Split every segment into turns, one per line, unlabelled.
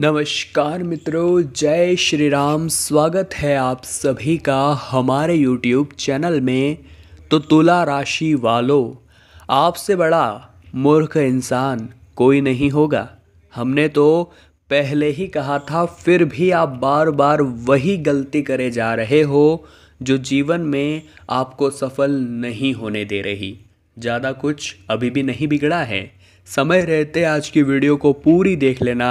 नमस्कार मित्रों जय श्री राम स्वागत है आप सभी का हमारे यूट्यूब चैनल में तो तुला राशि वालों आपसे बड़ा मूर्ख इंसान कोई नहीं होगा हमने तो पहले ही कहा था फिर भी आप बार बार वही गलती करे जा रहे हो जो जीवन में आपको सफल नहीं होने दे रही ज़्यादा कुछ अभी भी नहीं बिगड़ा है समय रहते आज की वीडियो को पूरी देख लेना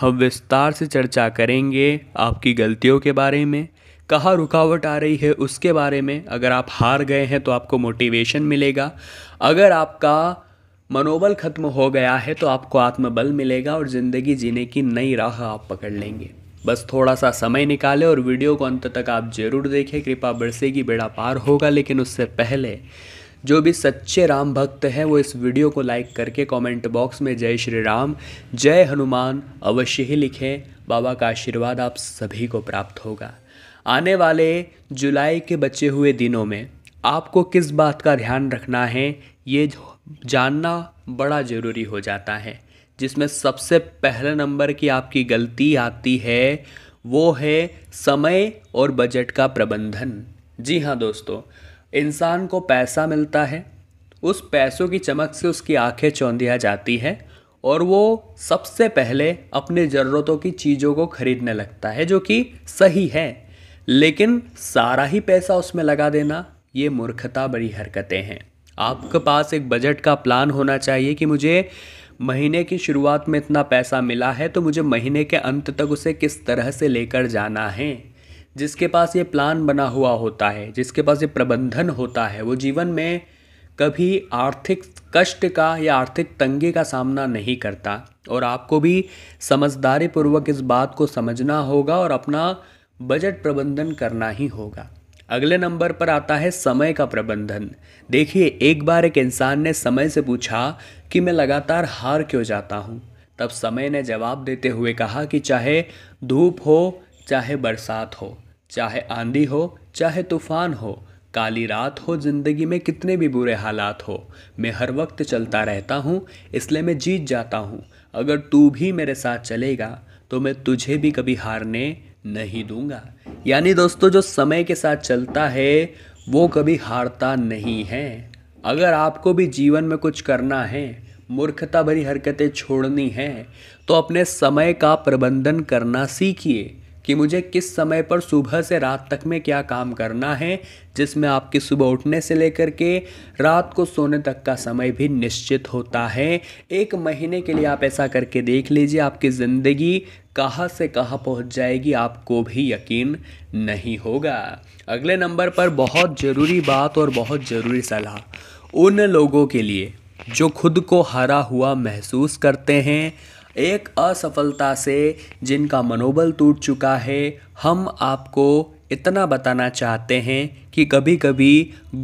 हम विस्तार से चर्चा करेंगे आपकी गलतियों के बारे में कहाँ रुकावट आ रही है उसके बारे में अगर आप हार गए हैं तो आपको मोटिवेशन मिलेगा अगर आपका मनोबल खत्म हो गया है तो आपको आत्मबल मिलेगा और ज़िंदगी जीने की नई राह आप पकड़ लेंगे बस थोड़ा सा समय निकालें और वीडियो को अंत तक आप ज़रूर देखें कृपा बरसेगी बेड़ा पार होगा लेकिन उससे पहले जो भी सच्चे राम भक्त हैं वो इस वीडियो को लाइक करके कमेंट बॉक्स में जय श्री राम जय हनुमान अवश्य ही लिखें बाबा का आशीर्वाद आप सभी को प्राप्त होगा आने वाले जुलाई के बचे हुए दिनों में आपको किस बात का ध्यान रखना है ये जानना बड़ा ज़रूरी हो जाता है जिसमें सबसे पहले नंबर की आपकी गलती आती है वो है समय और बजट का प्रबंधन जी हाँ दोस्तों इंसान को पैसा मिलता है उस पैसों की चमक से उसकी आंखें चौंधिया जाती है और वो सबसे पहले अपने ज़रूरतों की चीज़ों को खरीदने लगता है जो कि सही है लेकिन सारा ही पैसा उसमें लगा देना ये मूर्खता बड़ी हरकतें हैं आपके पास एक बजट का प्लान होना चाहिए कि मुझे महीने की शुरुआत में इतना पैसा मिला है तो मुझे महीने के अंत तक उसे किस तरह से लेकर जाना है जिसके पास ये प्लान बना हुआ होता है जिसके पास ये प्रबंधन होता है वो जीवन में कभी आर्थिक कष्ट का या आर्थिक तंगी का सामना नहीं करता और आपको भी समझदारी पूर्वक इस बात को समझना होगा और अपना बजट प्रबंधन करना ही होगा अगले नंबर पर आता है समय का प्रबंधन देखिए एक बार एक इंसान ने समय से पूछा कि मैं लगातार हार क्यों जाता हूँ तब समय ने जवाब देते हुए कहा कि चाहे धूप हो चाहे बरसात हो चाहे आंधी हो चाहे तूफान हो काली रात हो ज़िंदगी में कितने भी बुरे हालात हो मैं हर वक्त चलता रहता हूँ इसलिए मैं जीत जाता हूँ अगर तू भी मेरे साथ चलेगा तो मैं तुझे भी कभी हारने नहीं दूंगा यानी दोस्तों जो समय के साथ चलता है वो कभी हारता नहीं है अगर आपको भी जीवन में कुछ करना है मूर्खता भरी हरकतें छोड़नी हैं तो अपने समय का प्रबंधन करना सीखिए कि मुझे किस समय पर सुबह से रात तक में क्या काम करना है जिसमें आपके सुबह उठने से लेकर के रात को सोने तक का समय भी निश्चित होता है एक महीने के लिए आप ऐसा करके देख लीजिए आपकी ज़िंदगी कहाँ से कहाँ पहुँच जाएगी आपको भी यकीन नहीं होगा अगले नंबर पर बहुत ज़रूरी बात और बहुत ज़रूरी सलाह उन लोगों के लिए जो खुद को हरा हुआ महसूस करते हैं एक असफलता से जिनका मनोबल टूट चुका है हम आपको इतना बताना चाहते हैं कि कभी कभी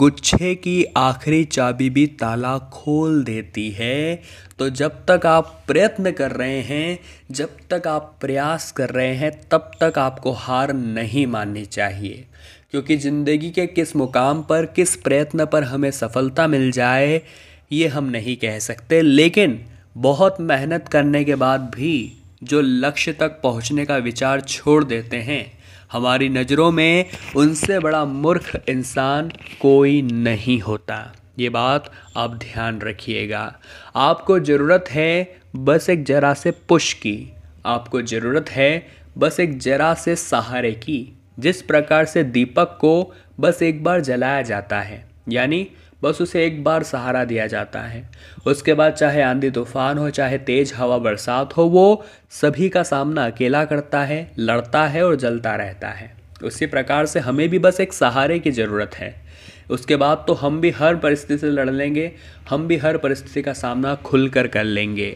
गुच्छे की आखिरी चाबी भी ताला खोल देती है तो जब तक आप प्रयत्न कर रहे हैं जब तक आप प्रयास कर रहे हैं तब तक आपको हार नहीं माननी चाहिए क्योंकि ज़िंदगी के किस मुकाम पर किस प्रयत्न पर हमें सफलता मिल जाए ये हम नहीं कह सकते लेकिन बहुत मेहनत करने के बाद भी जो लक्ष्य तक पहुंचने का विचार छोड़ देते हैं हमारी नज़रों में उनसे बड़ा मूर्ख इंसान कोई नहीं होता ये बात आप ध्यान रखिएगा आपको ज़रूरत है बस एक जरा से पुश की आपको ज़रूरत है बस एक जरा से सहारे की जिस प्रकार से दीपक को बस एक बार जलाया जाता है यानी बस उसे एक बार सहारा दिया जाता है उसके बाद चाहे आंधी तूफान हो चाहे तेज हवा बरसात हो वो सभी का सामना अकेला करता है लड़ता है और जलता रहता है उसी प्रकार से हमें भी बस एक सहारे की ज़रूरत है उसके बाद तो हम भी हर परिस्थिति से लड़ लेंगे हम भी हर परिस्थिति का सामना खुल कर कर लेंगे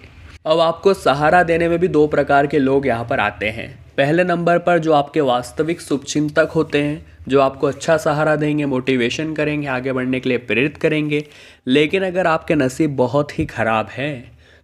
अब आपको सहारा देने में भी दो प्रकार के लोग यहाँ पर आते हैं पहले नंबर पर जो आपके वास्तविक शुभचिंतक होते हैं जो आपको अच्छा सहारा देंगे मोटिवेशन करेंगे आगे बढ़ने के लिए प्रेरित करेंगे लेकिन अगर आपके नसीब बहुत ही ख़राब है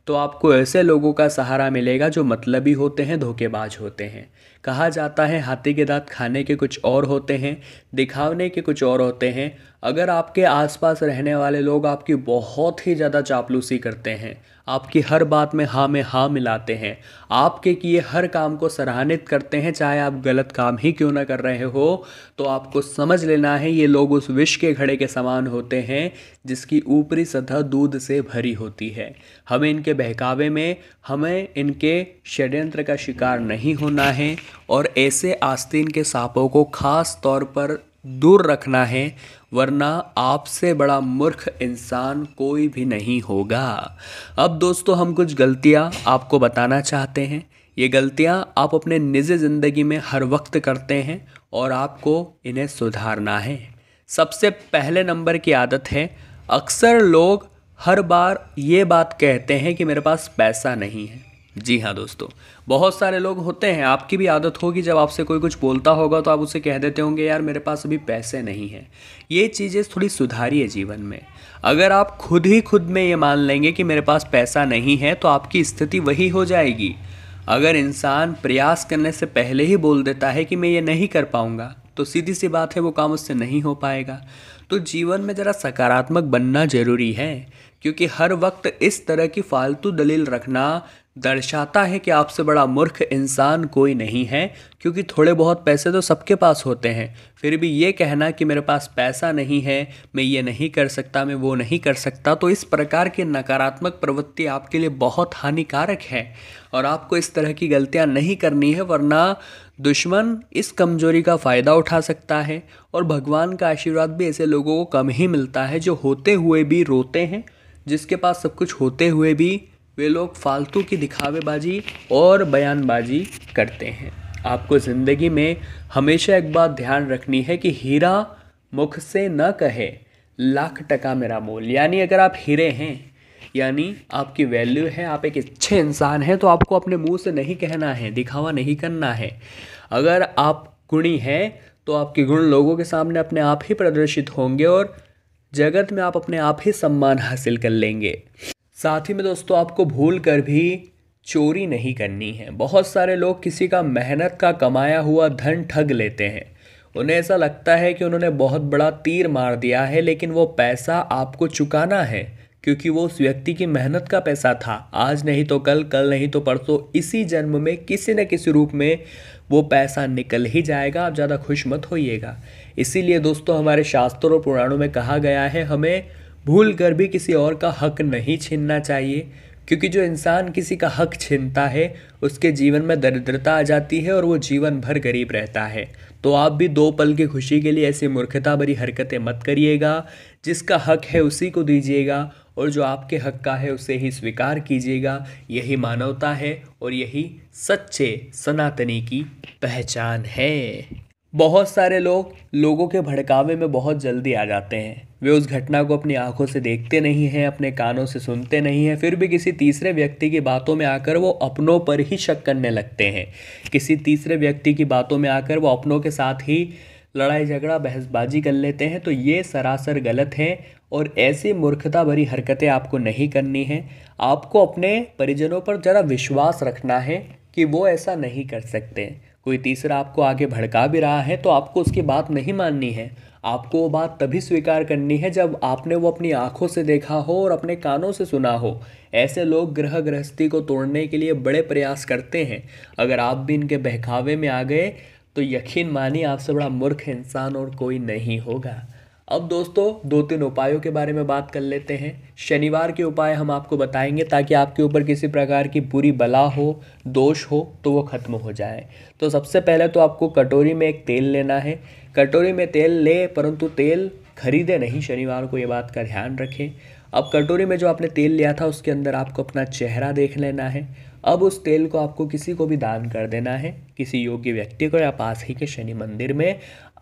तो आपको ऐसे लोगों का सहारा मिलेगा जो मतलबी होते हैं धोखेबाज होते हैं कहा जाता है हाथी के दांत खाने के कुछ और होते हैं दिखावने के कुछ और होते हैं अगर आपके आसपास रहने वाले लोग आपकी बहुत ही ज़्यादा चापलूसी करते हैं आपकी हर बात में हाँ में हाँ मिलाते हैं आपके किए हर काम को सराहनित करते हैं चाहे आप गलत काम ही क्यों ना कर रहे हो तो आपको समझ लेना है ये लोग उस विष के घड़े के समान होते हैं जिसकी ऊपरी सतह दूध से भरी होती है हमें इनके बहकावे में हमें इनके षड्यंत्र का शिकार नहीं होना है और ऐसे आस्तीन के सांपों को खास तौर पर दूर रखना है वरना आपसे बड़ा मूर्ख इंसान कोई भी नहीं होगा अब दोस्तों हम कुछ गलतियाँ आपको बताना चाहते हैं ये गलतियाँ आप अपने निजी ज़िंदगी में हर वक्त करते हैं और आपको इन्हें सुधारना है सबसे पहले नंबर की आदत है अक्सर लोग हर बार ये बात कहते हैं कि मेरे पास पैसा नहीं है जी हाँ दोस्तों बहुत सारे लोग होते हैं आपकी भी आदत होगी जब आपसे कोई कुछ बोलता होगा तो आप उसे कह देते होंगे यार मेरे पास अभी पैसे नहीं हैं ये चीज़ें थोड़ी सुधारिए जीवन में अगर आप खुद ही खुद में ये मान लेंगे कि मेरे पास पैसा नहीं है तो आपकी स्थिति वही हो जाएगी अगर इंसान प्रयास करने से पहले ही बोल देता है कि मैं ये नहीं कर पाऊँगा तो सीधी सी बात है वो काम उससे नहीं हो पाएगा तो जीवन में ज़रा सकारात्मक बनना ज़रूरी है क्योंकि हर वक्त इस तरह की फालतू दलील रखना दर्शाता है कि आपसे बड़ा मूर्ख इंसान कोई नहीं है क्योंकि थोड़े बहुत पैसे तो सबके पास होते हैं फिर भी ये कहना कि मेरे पास पैसा नहीं है मैं ये नहीं कर सकता मैं वो नहीं कर सकता तो इस प्रकार की नकारात्मक प्रवृत्ति आपके लिए बहुत हानिकारक है और आपको इस तरह की गलतियाँ नहीं करनी है वरना दुश्मन इस कमजोरी का फ़ायदा उठा सकता है और भगवान का आशीर्वाद भी ऐसे लोगों को कम ही मिलता है जो होते हुए भी रोते हैं जिसके पास सब कुछ होते हुए भी वे लोग फालतू की दिखावेबाजी और बयानबाजी करते हैं आपको ज़िंदगी में हमेशा एक बात ध्यान रखनी है कि हीरा मुख से न कहे लाख टका मेरा मोल यानी अगर आप हीरे हैं यानी आपकी वैल्यू है आप एक अच्छे इंसान हैं तो आपको अपने मुंह से नहीं कहना है दिखावा नहीं करना है अगर आप गुणी हैं तो आपके गुण लोगों के सामने अपने आप ही प्रदर्शित होंगे और जगत में आप अपने आप ही सम्मान हासिल कर लेंगे साथ ही में दोस्तों आपको भूल कर भी चोरी नहीं करनी है बहुत सारे लोग किसी का मेहनत का कमाया हुआ धन ठग लेते हैं उन्हें ऐसा लगता है कि उन्होंने बहुत बड़ा तीर मार दिया है लेकिन वो पैसा आपको चुकाना है क्योंकि वो उस व्यक्ति की मेहनत का पैसा था आज नहीं तो कल कल नहीं तो परसों इसी जन्म में किसी न किसी रूप में वो पैसा निकल ही जाएगा आप ज़्यादा खुश मत होइएगा इसीलिए दोस्तों हमारे शास्त्रों और पुराणों में कहा गया है हमें भूल कर भी किसी और का हक नहीं छीनना चाहिए क्योंकि जो इंसान किसी का हक छीनता है उसके जीवन में दरिद्रता आ जाती है और वो जीवन भर गरीब रहता है तो आप भी दो पल की खुशी के लिए ऐसी मूर्खता भरी हरकतें मत करिएगा जिसका हक है उसी को दीजिएगा और जो आपके हक का है उसे ही स्वीकार कीजिएगा यही मानवता है और यही सच्चे सनातनी की पहचान है बहुत सारे लोग लोगों के भड़कावे में बहुत जल्दी आ जाते हैं वे उस घटना को अपनी आंखों से देखते नहीं हैं अपने कानों से सुनते नहीं हैं फिर भी किसी तीसरे व्यक्ति की बातों में आकर वो अपनों पर ही शक करने लगते हैं किसी तीसरे व्यक्ति की बातों में आकर वो अपनों के साथ ही लड़ाई झगड़ा बहसबाजी कर लेते हैं तो ये सरासर गलत है और ऐसी मूर्खता भरी हरकतें आपको नहीं करनी हैं आपको अपने परिजनों पर ज़रा विश्वास रखना है कि वो ऐसा नहीं कर सकते कोई तीसरा आपको आगे भड़का भी रहा है तो आपको उसकी बात नहीं माननी है आपको वो बात तभी स्वीकार करनी है जब आपने वो अपनी आंखों से देखा हो और अपने कानों से सुना हो ऐसे लोग ग्रह गृहस्थी को तोड़ने के लिए बड़े प्रयास करते हैं अगर आप भी इनके बहकावे में आ गए तो यकीन मानिए आपसे बड़ा मूर्ख इंसान और कोई नहीं होगा अब दोस्तों दो तीन उपायों के बारे में बात कर लेते हैं शनिवार के उपाय हम आपको बताएंगे ताकि आपके ऊपर किसी प्रकार की बुरी बला हो दोष हो तो वो ख़त्म हो जाए तो सबसे पहले तो आपको कटोरी में एक तेल लेना है कटोरी में तेल ले परंतु तेल खरीदे नहीं शनिवार को ये बात का ध्यान रखें अब कटोरी में जो आपने तेल लिया था उसके अंदर आपको अपना चेहरा देख लेना है अब उस तेल को आपको किसी को भी दान कर देना है किसी योग्य व्यक्ति को या पास ही के शनि मंदिर में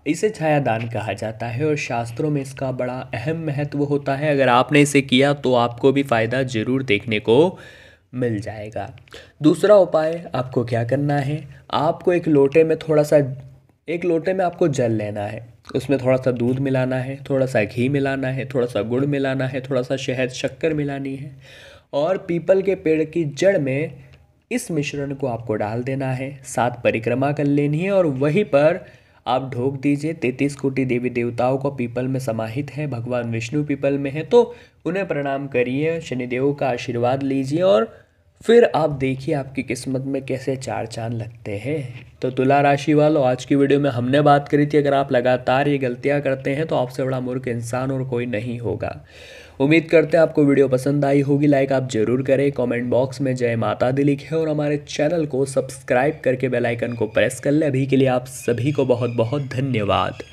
इसे छायादान कहा जाता है और शास्त्रों में इसका बड़ा अहम महत्व होता है अगर आपने इसे किया तो आपको भी फ़ायदा ज़रूर देखने को मिल जाएगा दूसरा उपाय आपको क्या करना है आपको एक लोटे में थोड़ा सा एक लोटे में आपको जल लेना है उसमें थोड़ा सा दूध मिलाना है थोड़ा सा घी मिलाना है थोड़ा सा गुड़ मिलाना है थोड़ा सा शहद शक्कर मिलानी है और पीपल के पेड़ की जड़ में इस मिश्रण को आपको डाल देना है सात परिक्रमा कर लेनी है और वहीं पर आप ढोक दीजिए तैतीस कोटि देवी देवताओं को पीपल में समाहित है भगवान विष्णु पीपल में है तो उन्हें प्रणाम करिए शनिदेव का आशीर्वाद लीजिए और फिर आप देखिए आपकी किस्मत में कैसे चार चांद लगते हैं तो तुला राशि वालों आज की वीडियो में हमने बात करी थी अगर आप लगातार ये गलतियाँ करते हैं तो आपसे बड़ा मूर्ख इंसान और कोई नहीं होगा उम्मीद करते हैं आपको वीडियो पसंद आई होगी लाइक आप जरूर करें कमेंट बॉक्स में जय माता दी लिखे और हमारे चैनल को सब्सक्राइब करके बेलाइकन को प्रेस कर लें अभी के लिए आप सभी को बहुत बहुत धन्यवाद